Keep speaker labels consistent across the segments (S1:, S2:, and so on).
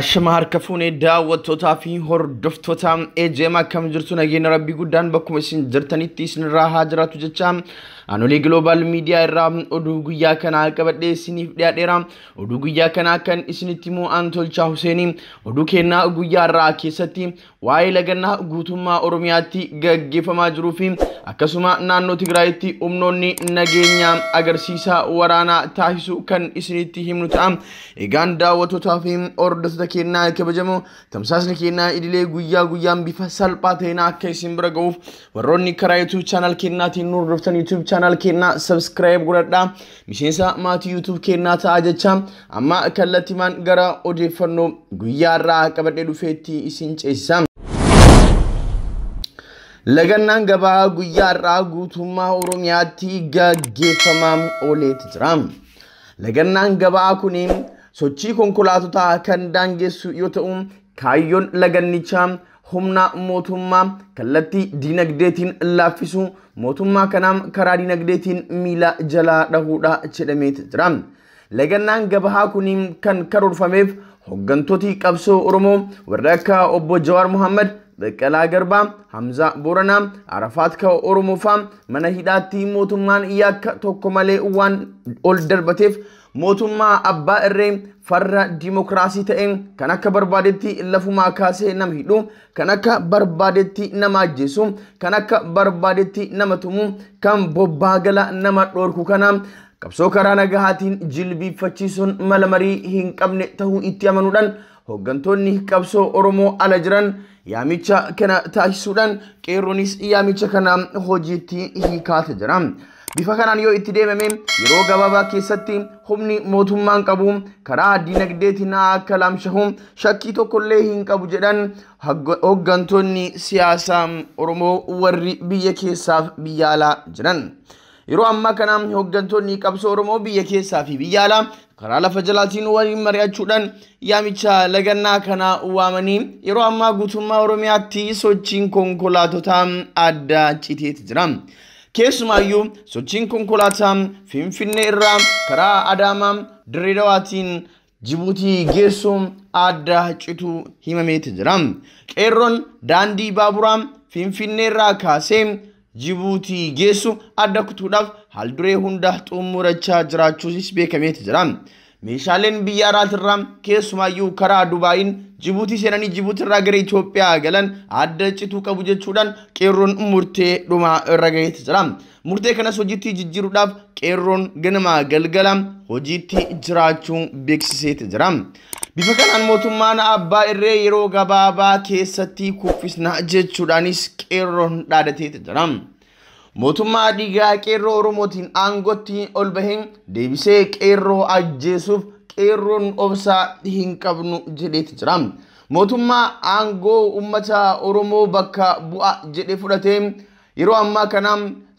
S1: አሸማሃር ከፉኔ ዳ ወቶታ ፊ ሆር ደፍቶታ ኤጄማ ከም ጅርቱ ነጌን ረቢ ጉዳን በኩመሲን ጅርተኒቲ ስንራ ሃጅራቱ ጀቻ አኖሌ ግሎባል ሚዲያ ራ ኦዱ ጉያ ከና ቀበዴ ሲኒፍ ዲያዴራ ኦዱ ጉያ ከና ከን ኢስኒቲሙ አንቶልቻ ሁሴኒ ኦዱ ኬና ጉያ ራ ኬሰቲ ዋይ ለገና ጉቱማ ኦሮሚያቲ ገጌፈማ ጅሩፊ አከሱማ ናኖ ትግራይቲ ኡምኖኒ ነጌኛ አገርሲሳ ወራና ታሂሱ ከን ኢስኒቲ ሂምኑታ ኢጋንዳ ወቶታፊ ኦርደስ dhaloota keennaa akka kabajamoo tamsaasni keennaa idilee guyyaa guyyaan bifa salphaa ta'een akka isin bira ga'uuf warroonni karaa yuutuub chaanal keennaatiin nu hordoftan yuutuub chaanal keennaa sabskiraayib godhadhaa miseensa maatii yuutuub keennaa ta'a jecha amma kallattimaan gara odeeffannoo guyyaa irraa qabadhee dhufeetti isin ceesisa. Lagannaan gabaa guyyaa irraa guutummaa Oromiyaatti gaggeeffamaa ooleeti jira. Lagannaan gabaa kun sochii konkolaatota kan daangessu yoo ta'u kaayyoon lagannichaa humnaa mootummaa kallattii dinagdeetiin laaffisu mootummaa kanaam karaa dinagdeetiin miilaa jalaa dhahuudha jedhameet jira. Lagannaan gabahaa kun kan karoorfameef hoggantootii qabsoo Oromoo warra akka obbo Jawaar Mohaammed Baqqalaa Garbaa, Hamzaa Booranaa, Arafaat Ka'a oromoofaa mana hidhaatii mootummaan yakka tokko malee waan ol darbateef mootummaa abbaa irree farra dimokiraasii ta'ee kan akka barbaadetti lafumaa kaasee nama hidhuu kan akka barbaadetti nama ajjeesu kan akka barbaadetti nama tumuu kan bobbaagala nama dhoorku kana qabsoo karaa nagahaatiin jilbiifachiisuun mala marii hin qabne ta'uu itti amanuudhaan hooggantoonni qabsoo oromoo ala jiran yaamicha kana taasisuudhaan qeerronis yaamicha kana hojiitti hiikaata jira. Bifa kanaan yoo itti deemame yeroo gabaabaa keessatti humni mootummaan qabu karaa dinagdeetiin haa akka laamshahu shakkii tokkollee hin qabu jedhan hooggantoonni siyaasaa Oromoo warri biyya keessaaf biyya alaa jiran. yeroo ammaa kana hooggantoonni qabsoo Oromoo biyya keessaa fi biyya alaa karaa lafa jalaatiin waliin mari'achuudhaan yaamicha lagannaa kana waamanii yeroo ammaa guutummaa Oromiyaatti sochiin konkolaatotaa addaa citeet jira. keessumaayyuu sochiin konkolaataa finfinnee irraa karaa adaamaa dirreedawaatiin jibuutii geessuun adda cituu himameeti jira. Qeerroon daandii baaburaa finfinnee irraa kaasee jibuutii geessu adda kutuudhaaf haalduree hunda xummurachaa jiraachuusis beekameeti jira. meeshaaleen biyya araatiirraa keessumaayyuu karaa dubaayiin jibuutii seenanii jibuutii irraa gara Itoophiyaa galan adda cituu qabu jechuudhaan qeerroon murtee dhumaa irra gaheeti jira. Murtee kanas hojiitti jijjiiruudhaaf qeerroon ganama galgala hojiitti jiraachuu beeksiseeti jira. Bifa kanaan mootummaan abbaa irree yeroo gabaabaa keessatti kuffisnaa jechuudhaanis qeerroon dhaadateeti jira. mootummaa dhiigaa qeerroo oromootiin aangootti ol baheen deebisee qeerroo ajjeesuuf qeerroon obsaa hin qabnu jedheeti jira. Mootummaa aangoo uummata Oromoo bakka bu'a jedhee fudhatee yeroo ammaa kana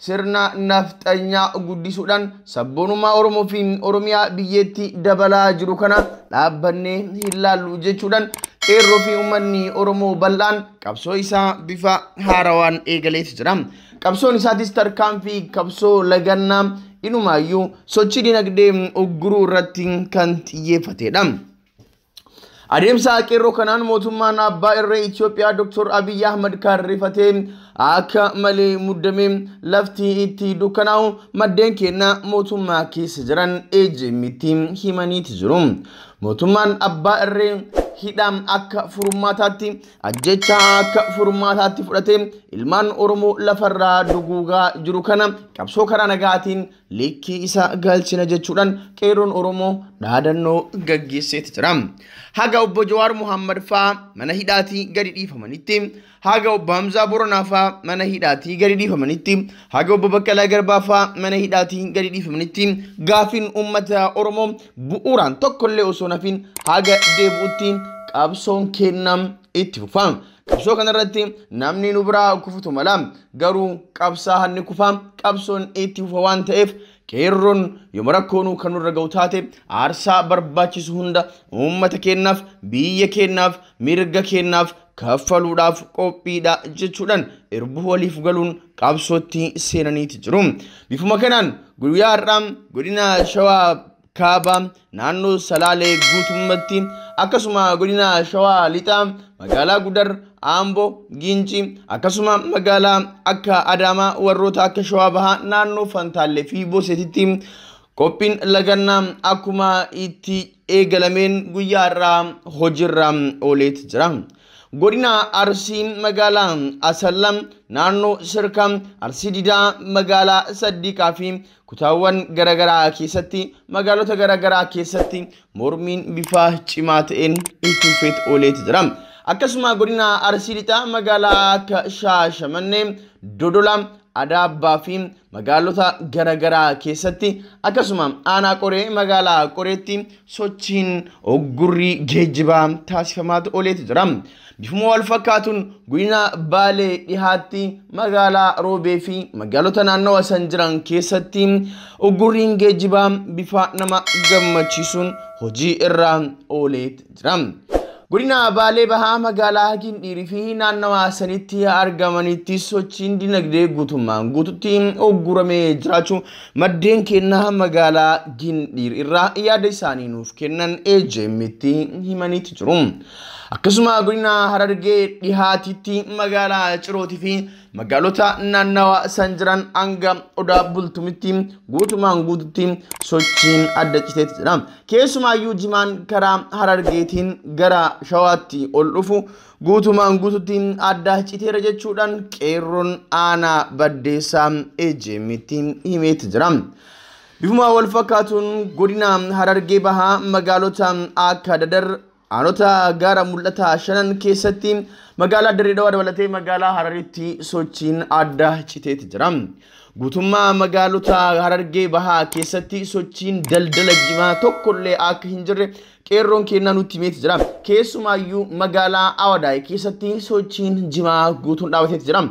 S1: sirna nafxanyaa guddisuudhaan sabboonumaa Oromoo fi Oromiyaa biyyattii dabalaa jiru kana dhaabbannee hin laallu jechuudhaan qeerroo fi uummanni Oromoo bal'aan qabsoo isaa bifa haarawaan eegaleeti jira. Qabsoon isaatis tarkaanfii qabsoo lagannaa inumaayyuu sochii dinagdee ugguruu irratti kan xiyyeeffatedha. Adeemsa qeerroo kanaan mootummaan abbaa irree Itoophiyaa Dr. Abiyyi Ahmad kan rifatee akka malee muddamee lafti itti dukkanaa'u maddeen kennaa mootummaa keessa jiran ejemitti himaniiti jiru. Mootummaan abbaa irree hidam akka furmaataatti ajjecha akka furmaataatti fudhatee ilmaan oromoo lafarraa duguugaa jiru kana qabsoo karaa nagaatiin likkii isa galchina jechuudhaan qeeroon oromoo dhaadannoo gaggeesseeti jira. Haga obbo Jawaar Muhammad fa'aa mana hidhaatii gadi dhiifamanitti haga obbo Hamzaa Boronaa fa'aa mana hidhaatii gadi dhiifamanitti haga obbo Baqqalaa Garbaa fa'aa mana hidhaatii gadi dhiifamanitti gaafiin uummata Oromoo bu'uuraan tokkollee osoo nafin haga deebi'utti qabsoon kennam itti fufam qabsoo kanarratti namni nu biraa kufutu mala garuu qabsaa hanni kufam qabsoon itti fufa waan ta'eef qeerroon yooma rakkoon kanurra ga'u taate aarsaa barbaachisu hunda uummata kennaaf biyya kennaaf mirga kennaaf kaffaluudhaaf qophiidha jechuudhaan erbuu waliif galuun qabsootti seenaniiti jiru. Bifuma kanaan guyyaa har'aa godina shawaa kaabaa naannoo salaalee guutummaatti akkasuma godina shawaa lixaa magaalaa gudar ambo giinci akkasuma magaalaa akka adaamaa warroota akka shawaa bahaa naannoo fantaallee fi boosetitti qophiin lagannaa akkuma itti eegalameen guyyaa irraa hojiirra ooleet jira. godina arsii magaalaa asallam naannoo sirka arsii didaa magaalaa saddiiqaa fi kutaawwan garaagaraa keessatti magaalota garaagaraa keessatti mormiin bifa cimaa ta'een ittufeet ooleeti jira. akkasuma godina arsii dixaa magaalaa akka shaashamannee dodola aadaa abbaa fi magaalota garaagaraa keessatti akkasuma aanaa qoree magaalaa qoreetti sochiin oggurrii geejjibaa taasifamaa ooleetu jira. Bifuma wal fakkaatuun baalee dhihaatti magaalaa roobee fi magaalota naannoa san jiran keessatti oggurriin geejjibaa bifa nama gammachiisuun hojii irra ooleet jira. Gudina balee Bahaa magaalaa gindirii dhiirii fi naannawaa sanitti argamanitti sochiin dinagdee guutummaan guututti ogguramee jiraachuu maddeen kennaa magaalaa Gindhiir irraa yaada isaanii nuuf kennan eejemitti himaniitti jiru. Akkasuma godina Harargee dhihaatitti magaalaa Cirootii fi magaalota naannawa san jiran hanga odaa bultumitti guutumaan guututti sochiin adda citeetti jira. Keessumaayyuu jimaan karaa Harargeetiin gara shawaatti ol dhufu guutumaan guututtiin addaa citeera jechuudhaan qeerroon aanaa baddeessaa eejeemitti himeeti jira. Bifumaa wal fakkaatuun godina Harargee bahaa magaalota akka Dadar aanota gaara mul'ata shanan keessatti magaalaa Dirreedawaa dabalatee magaalaa Hararitti sochiin addaa citeeti jira. Guutummaa magaalota Harargee bahaa keessatti sochiin daldala jimaa tokkollee akka hin qeerroon kennaa nuti himeeti jira. Keessumaayyuu magaalaa Awadaayi keessatti sochiin jimaa guutuun dhaabateeti jira.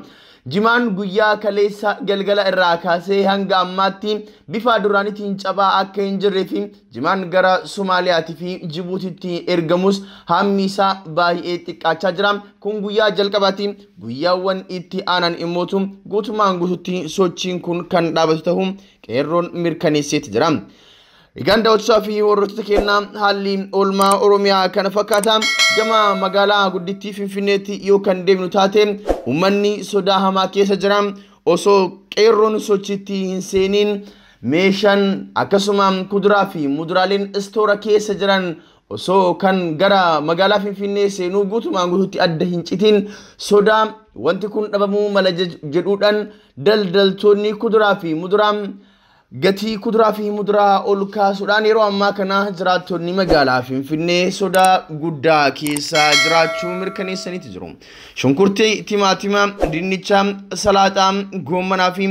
S1: Jimaan guyyaa kaleessa galgala irraa kaasee hanga ammaatti bifa duraanitiin cabaa akka hin fi jimaan gara Sumaaliyaatii fi Jibuutiitti ergamus hammi isaa baay'ee xiqqaachaa jira. Kun guyyaa jalqabaati. Guyyaawwan itti aanan immoo guutumaan guututti sochiin kun kan dhaabatu ta'u qeerroon mirkaneesseeti jira. Ganda hojjetaa fi warroota kennaa haalli oolmaa Oromiyaa kana fakkaata. Gama magaalaa guddittii Finfinneetti yoo kan deemnu taate uummanni sodaa hamaa keessa jira. Osoo qeerroon sochitti hin seeniin meeshaan akkasuma kuduraa fi muduraaleen istoora keessa jiraan osoo kan gara magaalaa Finfinnee seenuu guutumaan guutuutti adda hin sodaa wanti kun dhabamuu mala jedhuudhaan daldaltoonni kuduraa fi muduraa Gatii kuduraa fi muduraa ol kaasuudhaan yeroo ammaa kana jiraattonni magaalaa Finfinnee sodaa guddaa keessa jiraachuu mirkaneessaniiti jiru. Shunkurtii, timaatima, dinnichaa, salaaxaa, goommanaa fi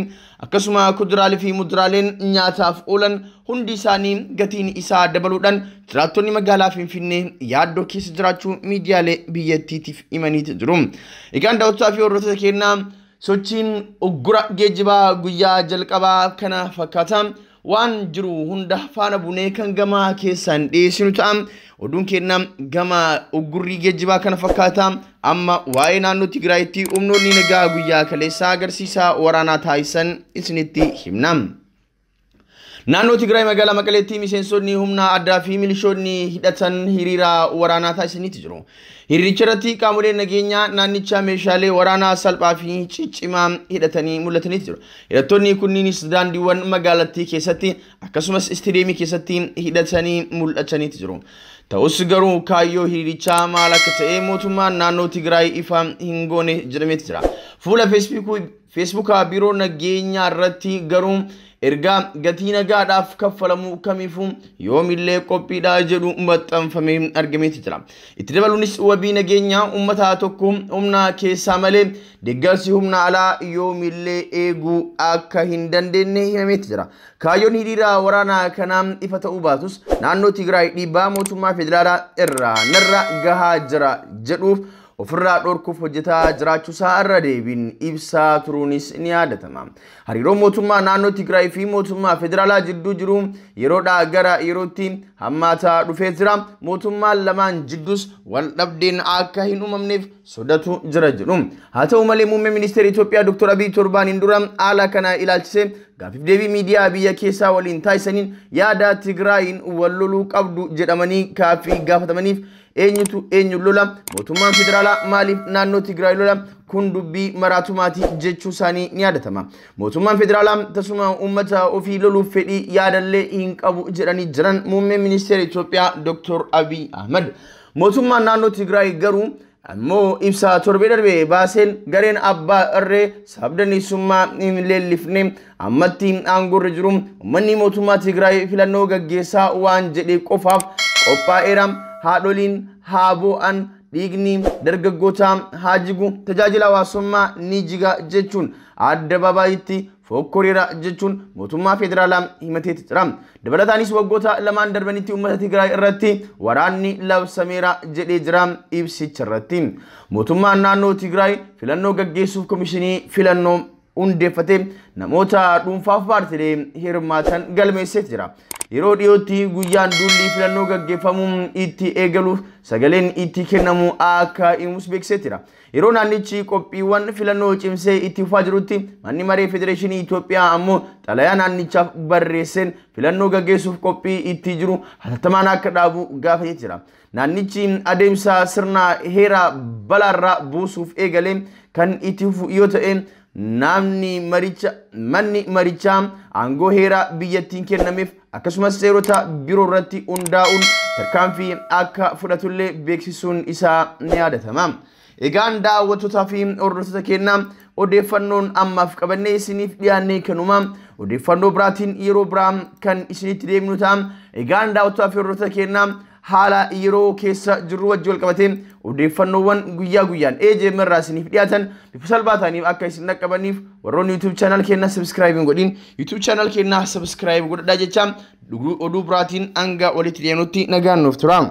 S1: akkasuma kuduraalee fi muduraaleen nyaataaf oolan hundi isaanii gatiin isaa dabaluudhaan jiraattonni magaalaa Finfinnee yaaddoo keessa jiraachuu miidiyaalee biyyattiitiif himaniiti jiru. Egaan daawwattotaa fi hordoftoota sochiin uggura geejjibaa guyyaa jalqabaa kana fakkaata. waan jiru hunda faana bunee kan gamaa keessaan dhiyeessinu ta'a. Oduun kennaa gama oggurrii geejjibaa kana fakkaata. Amma waa'ee naannoo Tigraayitti humnoonni nagaa guyyaa kaleessaa agarsiisaa waraanaa taasisan isinitti himna. naannoo Tigraay magaalaa Maqaleetti miseensonni humna addaa fi milishoonni hidhatan hiriira waraanaa isinitti jiru. Hiriiricha irratti qaamoleen nageenyaa naannicha meeshaalee waraanaa salphaa fi ciccimaa hidhatanii mul'atanitti jiru. Hidhattoonni kunniinis daandiiwwan magaalattii keessatti akkasumas istideemii keessatti hidhatanii mul'atanitti jiru. Ta'us garuu kaayyoo hiriirichaa maal akka ta'e mootummaan naannoo Tigraay ifa hin goone jedhameeti jira. Fuula Feesbuukaa biiroo nageenyaa irratti garuu ergaa gatii nagaadhaaf kaffalamuu kamiifuu yoomillee qophiidha jedhu maxxanfamee argameeti jira itti dabaluunis wabii nageenyaa uummataa tokko humna keessaa malee deeggarsi humna alaa yoomillee eeguu akka hin dandeenye jira kaayyoon hidhiiraa waraanaa kanaa ifa ta'uu baatus naannoo Tigraay dhiibbaa mootummaa federaalaa irraa narra gahaa jira jedhuuf ofirraa dhorkuuf hojjetaa jiraachuusa irra deebiin ibsaa turuunis ni yaadatama. Hariiroon mootummaa naannoo Tigraay fi mootummaa federaalaa jidduu jiru yeroodhaa gara yerootti hammaataa dhufee jira. Mootummaan lamaan jidduus wal dhabdeen akka hin uumamneef sodatu jira jedhu. Haa ta'u malee muummee ministeera Itoophiyaa Dr. Abiy torbaan dura haala kana ilaalchisee gaafiif deebii miidiyaa biyya keessaa waliin taasisaniin yaada Tigraayiin walloluu loluu qabdu jedhamanii kaaffii gaafatamaniif eenyutu eenyu lola mootummaan federaalaa maaliif naannoo Tigraay lola kun dubbii maraatumaatii jechuu isaanii ni yaadatama. Mootummaan federaalaa tasuma uummata ofii loluuf fedhii yaadallee hin qabu jedhanii jiran muummee ministeera Itoophiyaa Dr. Abiy Ahmad. Mootummaan naannoo Tigraay garuu ammoo ibsa torbee darbee baaseen gareen abbaa irree sabdaneessummaa hin leellifne ammatti aangoo irra jiru uummanni mootummaa Tigraay filannoo gaggeessaa waan jedhe qofaaf qophaa'eera. haadholiin haa boo'an dhiigni dargaggootaa haa jigu tajaajila hawaasummaa ni jiga jechuun adda babaayitti fokkoreera jechuun mootummaa federaalaa himateeti jira. Dabalataanis waggoota lamaan darbanitti uummata Tigraay irratti waraanni labsameera jedhee jira ibsicha irratti. Mootummaan naannoo Tigraay filannoo gaggeessuuf komishinii filannoo hundeeffate namoota dhuunfaaf paartiilee hirmaatan galmeesseet jira. yeroo dhiyootti guyyaan duulli filannoo gaggeeffamu itti eegaluuf sagaleen itti kennamu akka imus beekseetira. Yeroo naannichi qophiiwwan filannoo cimsee itti fufaa jirutti manni maree federeeshinii Itoophiyaa ammoo xalayaa naannichaaf barreesseen filannoo gaggeessuuf qophii itti jiru hatattamaan akka dhaabu gaafatee Naannichi adeemsa sirna heera balaarraa buusuuf eegalee kan itti fufu yoo ta'e manni marichaa aangoo heeraa biyyattiin kennameef akkasumas seerota biroo irratti hundaa'uun fi akka fudhatullee beeksisuun isaa ni yaadatama. Egaan daawwattootaa fi hordoftoota odeeffannoon ammaaf qabannee isiniif dhiyaannee kanuma odeeffannoo biraatiin yeroo biraa kan isinitti deemnu ta'a. Egaan daawwattootaa fi hordoftoota haala yeroo keessa jirru wajji wal qabatee odeeffannoowwan guyyaa guyyaan AJM irraa isiniif dhiyaatan bifa salphaa ta'aniif akka isin dhaqqabaniif warroonni YouTube chaanal keenyaa subscribe hin godhin YouTube chaanal keenyaa subscribe godhadhaa jecha oduu biraatiin hanga walitti dhiyaanutti nagaan nuuf tura.